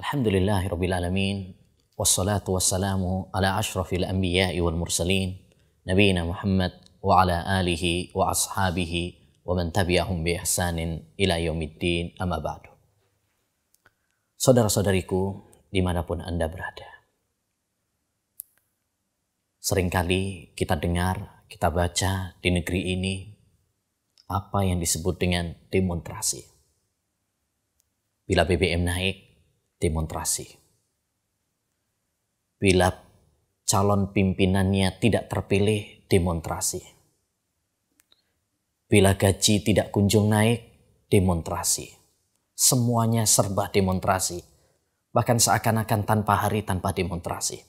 Alhamdulillahi Rabbil Alamin Wassalatu wassalamu ala ashrafil anbiya'i wal mursalin Nabiina Muhammad wa ala alihi wa ashabihi wa man tabi'ahum bi ihsanin ila yaumiddin amma ba'du Saudara-saudariku dimanapun Anda berada Seringkali kita dengar, kita baca di negeri ini apa yang disebut dengan demonstrasi. Bila BBM naik, demonstrasi. Bila calon pimpinannya tidak terpilih, demonstrasi. Bila gaji tidak kunjung naik, demonstrasi. Semuanya serba demonstrasi. Bahkan seakan-akan tanpa hari tanpa demonstrasi.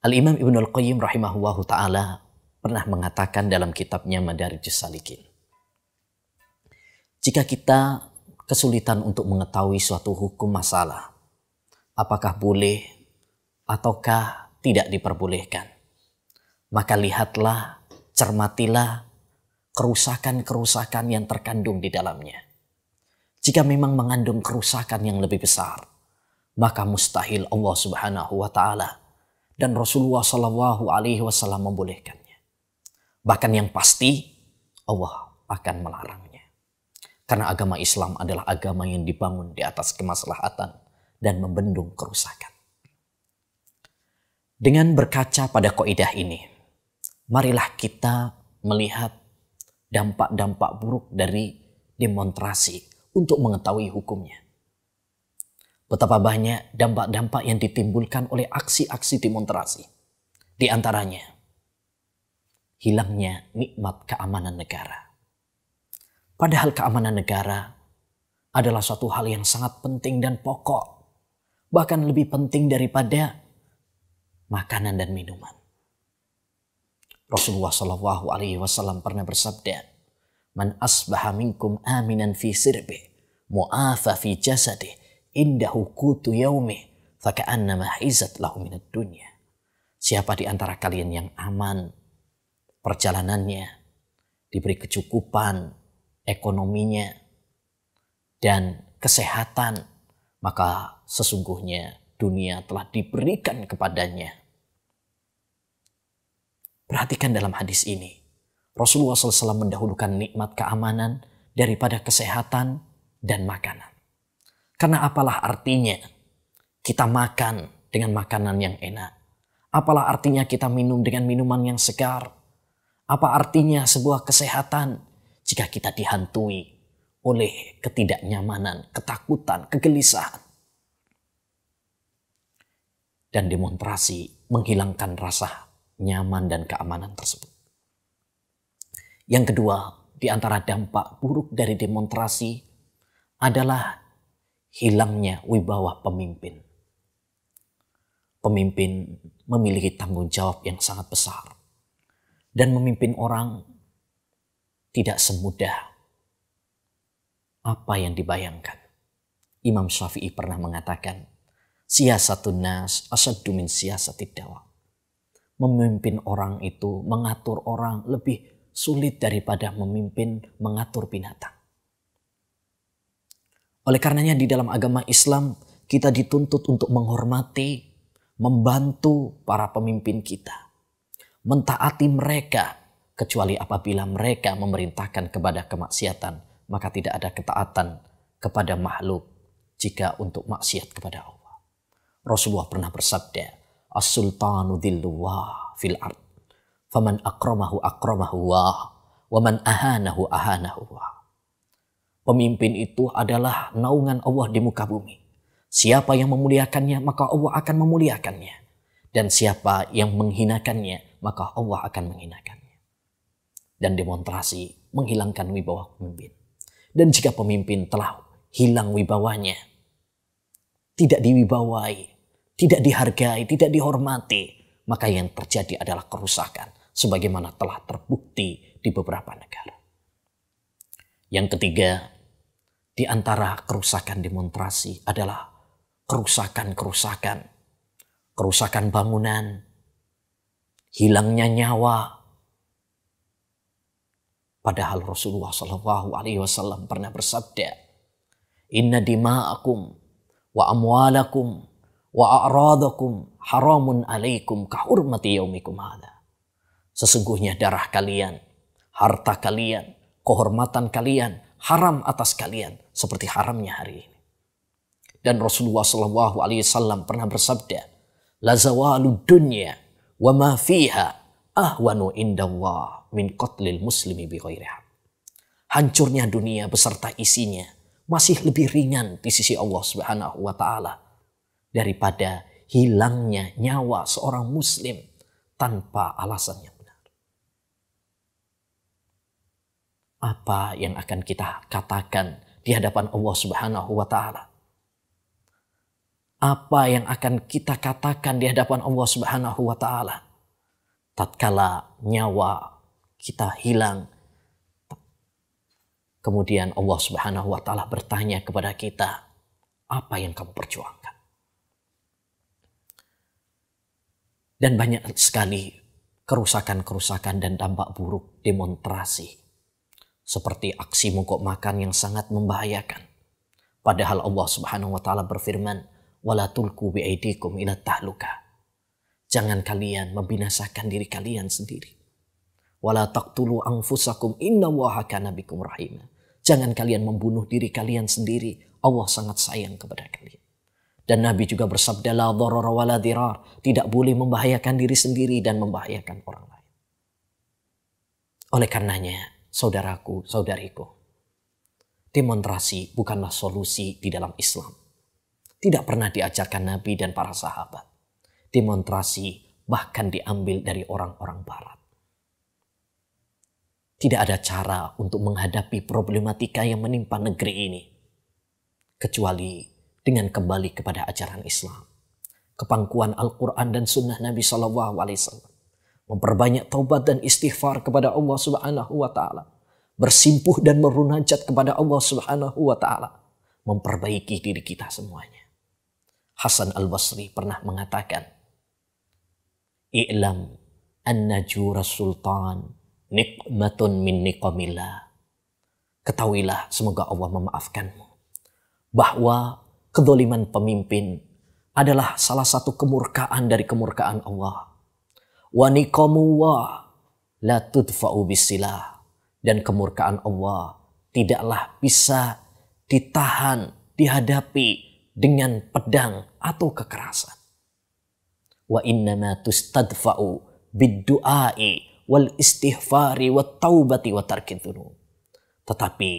Al-Imam Ibn Al-Qayyim rahimahullahu ta'ala pernah mengatakan dalam kitabnya Madarijus Salikin. Jika kita kesulitan untuk mengetahui suatu hukum masalah. Apakah boleh ataukah tidak diperbolehkan. Maka lihatlah, cermatilah kerusakan-kerusakan yang terkandung di dalamnya. Jika memang mengandung kerusakan yang lebih besar, maka mustahil Allah Subhanahu wa taala dan Rasulullah saw alaihi wasallam membolehkannya. Bahkan yang pasti Allah akan melarang. Karena agama Islam adalah agama yang dibangun di atas kemaslahatan dan membendung kerusakan. Dengan berkaca pada koidah ini, marilah kita melihat dampak-dampak buruk dari demonstrasi untuk mengetahui hukumnya. Betapa banyak dampak-dampak yang ditimbulkan oleh aksi-aksi demonstrasi. Di antaranya, hilangnya nikmat keamanan negara Padahal keamanan negara adalah suatu hal yang sangat penting dan pokok. Bahkan lebih penting daripada makanan dan minuman. Rasulullah Shallallahu Alaihi Wasallam pernah bersabda, "Man asbaha minkum aminan fi sirbi, mu'afa fi jasadi, indahu kutu yaumi, faka'annama izat lahu minat dunya." Siapa di antara kalian yang aman perjalanannya, diberi kecukupan, ekonominya, dan kesehatan, maka sesungguhnya dunia telah diberikan kepadanya. Perhatikan dalam hadis ini, Rasulullah SAW mendahulukan nikmat keamanan daripada kesehatan dan makanan. Karena apalah artinya kita makan dengan makanan yang enak. Apalah artinya kita minum dengan minuman yang segar. Apa artinya sebuah kesehatan jika kita dihantui oleh ketidaknyamanan, ketakutan, kegelisahan. Dan demonstrasi menghilangkan rasa nyaman dan keamanan tersebut. Yang kedua, di antara dampak buruk dari demonstrasi adalah hilangnya wibawa pemimpin. Pemimpin memiliki tanggung jawab yang sangat besar dan memimpin orang tidak semudah apa yang dibayangkan. Imam Syafi'i pernah mengatakan, siasatun nas asaddu min siasatid dawa. Memimpin orang itu, mengatur orang lebih sulit daripada memimpin mengatur binatang. Oleh karenanya di dalam agama Islam kita dituntut untuk menghormati, membantu para pemimpin kita, mentaati mereka kecuali apabila mereka memerintahkan kepada kemaksiatan, maka tidak ada ketaatan kepada makhluk jika untuk maksiat kepada Allah. Rasulullah pernah bersabda, As-sultanu fil ard. Faman akramahu akramahu wa Waman ahanahu ahanahu Allah. Pemimpin itu adalah naungan Allah di muka bumi. Siapa yang memuliakannya, maka Allah akan memuliakannya. Dan siapa yang menghinakannya, maka Allah akan menghinakannya dan demonstrasi menghilangkan wibawa pemimpin. Dan jika pemimpin telah hilang wibawanya, tidak diwibawai, tidak dihargai, tidak dihormati, maka yang terjadi adalah kerusakan sebagaimana telah terbukti di beberapa negara. Yang ketiga, di antara kerusakan demonstrasi adalah kerusakan-kerusakan. Kerusakan bangunan, hilangnya nyawa, Padahal Rasulullah Shallallahu Alaihi Wasallam pernah bersabda, Inna dima'akum wa amwalakum wa a'radakum haramun alaikum kahurmati yaumikum hada. Sesungguhnya darah kalian, harta kalian, kehormatan kalian haram atas kalian seperti haramnya hari ini. Dan Rasulullah Shallallahu Alaihi Wasallam pernah bersabda, Lazawalud dunya wa ma fiha ahwanu indallah min qatlil muslimi bi Hancurnya dunia beserta isinya masih lebih ringan di sisi Allah Subhanahu wa taala daripada hilangnya nyawa seorang muslim tanpa alasan yang benar. Apa yang akan kita katakan di hadapan Allah Subhanahu wa taala? Apa yang akan kita katakan di hadapan Allah Subhanahu wa taala? tatkala nyawa kita hilang kemudian Allah Subhanahu wa taala bertanya kepada kita apa yang kamu perjuangkan dan banyak sekali kerusakan-kerusakan dan dampak buruk demonstrasi seperti aksi mogok makan yang sangat membahayakan padahal Allah Subhanahu wa taala berfirman wala tulku biaidikum ila tahluka Jangan kalian membinasakan diri kalian sendiri. Wala taqtulu anfusakum innallaha kana bikum rahimah. Jangan kalian membunuh diri kalian sendiri. Allah sangat sayang kepada kalian. Dan Nabi juga bersabda, La dharara wala dirar. Tidak boleh membahayakan diri sendiri dan membahayakan orang lain. Oleh karenanya, saudaraku, saudariku, demonstrasi bukanlah solusi di dalam Islam. Tidak pernah diajarkan Nabi dan para sahabat demonstrasi bahkan diambil dari orang-orang barat. Tidak ada cara untuk menghadapi problematika yang menimpa negeri ini kecuali dengan kembali kepada ajaran Islam, kepangkuan Al-Qur'an dan sunnah Nabi Shallallahu alaihi wasallam, memperbanyak taubat dan istighfar kepada Allah Subhanahu wa taala, bersimpuh dan merunajat kepada Allah Subhanahu wa taala, memperbaiki diri kita semuanya. Hasan Al-Basri pernah mengatakan, i'lam anna jura sultan nikmatun min niqamillah. Ketahuilah semoga Allah memaafkanmu. Bahwa kedoliman pemimpin adalah salah satu kemurkaan dari kemurkaan Allah. Wa wa la tudfa'u bisilah. Dan kemurkaan Allah tidaklah bisa ditahan, dihadapi dengan pedang atau kekerasan wa innama tustadfa'u biddu'ai wal istighfari wa taubati wa Tetapi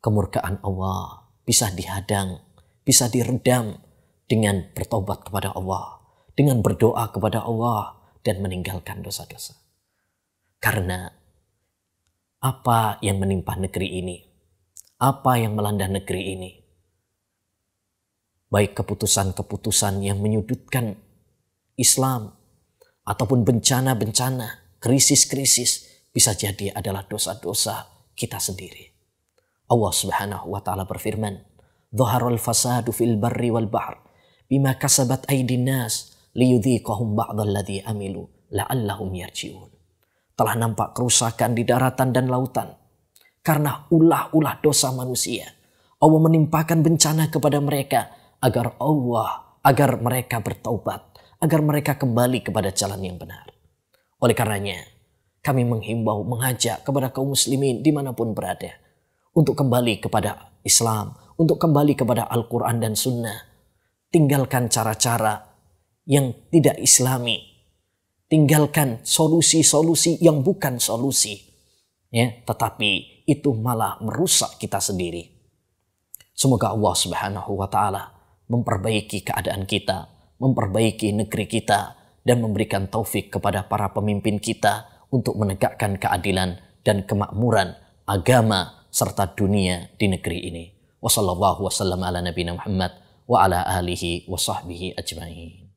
kemurkaan Allah bisa dihadang, bisa diredam dengan bertobat kepada Allah, dengan berdoa kepada Allah dan meninggalkan dosa-dosa. Karena apa yang menimpa negeri ini, apa yang melanda negeri ini, baik keputusan-keputusan yang menyudutkan Islam ataupun bencana-bencana, krisis-krisis bisa jadi adalah dosa-dosa kita sendiri. Allah Subhanahu wa taala berfirman, "Dhaharul fasadu fil barri wal bahr bima kasabat aydin nas liyudhiqahum ba'dalladzi amilu la'allahum yarji'un." Telah nampak kerusakan di daratan dan lautan karena ulah-ulah dosa manusia. Allah menimpakan bencana kepada mereka agar Allah, agar mereka bertobat agar mereka kembali kepada jalan yang benar. Oleh karenanya, kami menghimbau, mengajak kepada kaum muslimin dimanapun berada untuk kembali kepada Islam, untuk kembali kepada Al-Quran dan Sunnah. Tinggalkan cara-cara yang tidak islami. Tinggalkan solusi-solusi yang bukan solusi. Ya, tetapi itu malah merusak kita sendiri. Semoga Allah Subhanahu wa taala memperbaiki keadaan kita, memperbaiki negeri kita, dan memberikan taufik kepada para pemimpin kita untuk menegakkan keadilan dan kemakmuran agama serta dunia di negeri ini. Wassalamualaikum warahmatullahi wabarakatuh.